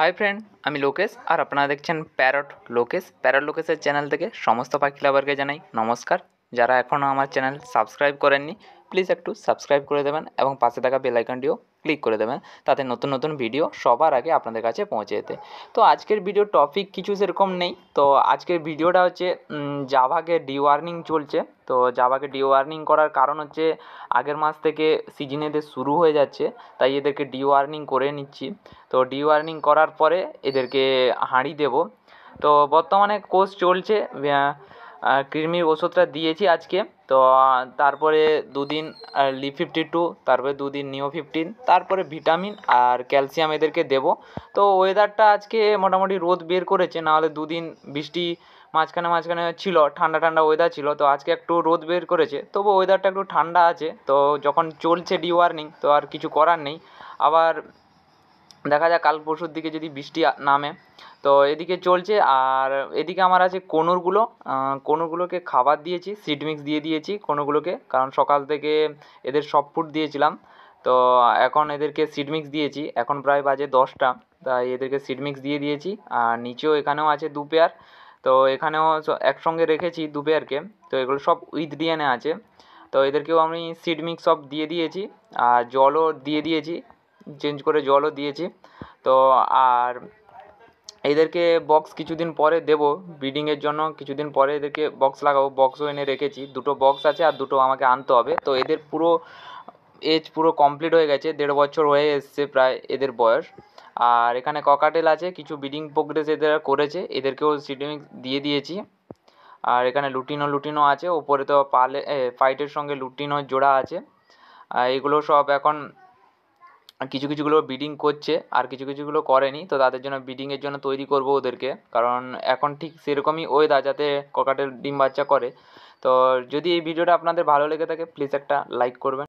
hi friend আমি লোকেশ আর আপনারা দেখছেন প্যারট লোকেশ প্যারট লোকেশের চ্যানেল থেকে সমস্ত পাখি লাভারকে জানাই নমস্কার যারা এখনও আমার চ্যানেল সাবস্ক্রাইব করেননি প্লিজ একটু সাবস্ক্রাইব করে দেবেন এবং পাশে থাকা বেলাইকনটিও ক্লিক করে দেবেন তাতে নতুন নতুন ভিডিও সবার আগে আপনাদের কাছে পৌঁছে যেতে তো আজকের ভিডিও টপিক কিছু সেরকম নেই তো আজকের ভিডিওটা হচ্ছে জাভাকে ডিওয়ার্নিং চলছে তো জাভাকে ডিওয়ার্নিং করার কারণ হচ্ছে আগের মাস থেকে সিজন এদের শুরু হয়ে যাচ্ছে তাই এদেরকে ডিওয়ার্নিং করে নিচ্ছি তো ডিওয়ার্নিং করার পরে এদেরকে হাঁড়ি দেব তো বর্তমানে কোর্স চলছে কৃমির ওষুধটা দিয়েছি আজকে তো তারপরে দুদিন লি ফিফটি টু তারপরে দুদিন নিও ফিফটিন তারপরে ভিটামিন আর ক্যালসিয়াম এদেরকে দেব তো ওয়েদারটা আজকে মোটামুটি রোদ বের করেছে নাহলে দুদিন বৃষ্টি মাঝখানে মাঝখানে ছিল ঠান্ডা ঠান্ডা ওয়েদার ছিল তো আজকে একটু রোদ বের করেছে তবু ওয়েদারটা একটু ঠান্ডা আছে তো যখন চলছে ডি ওয়ার্নিং তো আর কিছু করার নেই আবার দেখা যাক কাল পরশুর দিকে যদি বৃষ্টি নামে তো এদিকে চলছে আর এদিকে আমার আছে কনুরগুলো কনুরগুলোকে খাবার দিয়েছি সিড মিক্স দিয়ে দিয়েছি কনুরগুলোকে কারণ সকাল থেকে এদের সব ফুড দিয়েছিলাম তো এখন এদেরকে সিড মিক্স দিয়েছি এখন প্রায় বাজে দশটা তাই এদেরকে সিড মিক্স দিয়ে দিয়েছি আর নিচেও এখানেও আছে দু পেয়ার তো এখানেও একসঙ্গে রেখেছি দু পেয়ারকে তো এগুলো সব উইথ ডিএনএ আছে তো এদেরকেও আমি সিড মিক্স সব দিয়ে দিয়েছি আর জলও দিয়ে দিয়েছি চেঞ্জ করে জলও দিয়েছি তো আর এদেরকে বক্স কিছুদিন পরে দেবো ব্রিডিংয়ের জন্য কিছুদিন পরে এদেরকে বক্স লাগাবো বক্সও এনে রেখেছি দুটো বক্স আছে আর দুটো আমাকে আনতে হবে তো এদের পুরো এজ পুরো কমপ্লিট হয়ে গেছে দেড় বছর হয়ে এসছে প্রায় এদের বয়স আর এখানে ককাটেল আছে কিছু ব্রিডিং প্রোগ্রেস এদের করেছে এদেরকেও সিডেমিক দিয়ে দিয়েছি আর এখানে লুটিনো লুটিনো আছে ওপরে তো পালে ফাইটের সঙ্গে লুটিনোর জোড়া আছে আর এগুলো সব এখন কিছু কিছুগুলো ব্রিডিং করছে আর কিছু কিছুগুলো করেনি তো তাদের জন্য ব্রিডিংয়ের জন্য তৈরি করবো ওদেরকে কারণ এখন ঠিক সেরকমই ওয়েদার যাতে ককাটের ডিম বাচ্চা করে তো যদি এই ভিডিওটা আপনাদের ভালো লেগে থাকে প্লিজ একটা লাইক করবেন